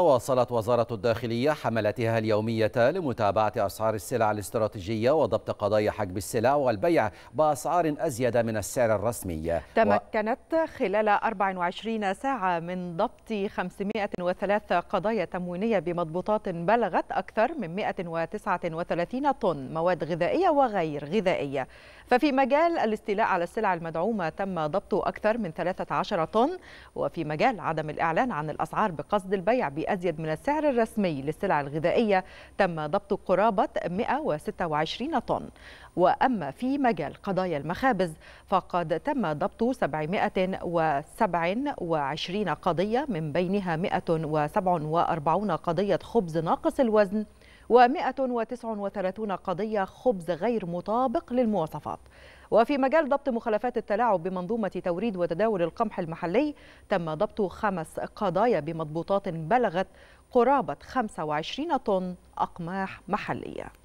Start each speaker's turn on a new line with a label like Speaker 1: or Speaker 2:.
Speaker 1: واصلت وزارة الداخلية حملتها اليومية لمتابعة أسعار السلع الاستراتيجية وضبط قضايا حجب السلع والبيع بأسعار أزيد من السعر الرسمي تمكنت
Speaker 2: و... خلال 24 ساعة من ضبط 503 قضايا تموينية بمضبوطات بلغت أكثر من 139 طن مواد غذائية وغير غذائية ففي مجال الاستيلاء على السلع المدعومة تم ضبط أكثر من 13 طن وفي مجال عدم الإعلان عن الأسعار بقصد البيع بأزيد من السعر الرسمي للسلع الغذائية تم ضبط قرابة 126 طن وأما في مجال قضايا المخابز فقد تم ضبط 727 قضية من بينها 147 قضية خبز ناقص الوزن و139 قضية خبز غير مطابق للمواصفات وفي مجال ضبط مخالفات التلاعب بمنظومة توريد وتداول القمح المحلي تم ضبط خمس قضايا بمضبوطات بلغت قرابة 25 طن أقماح محلية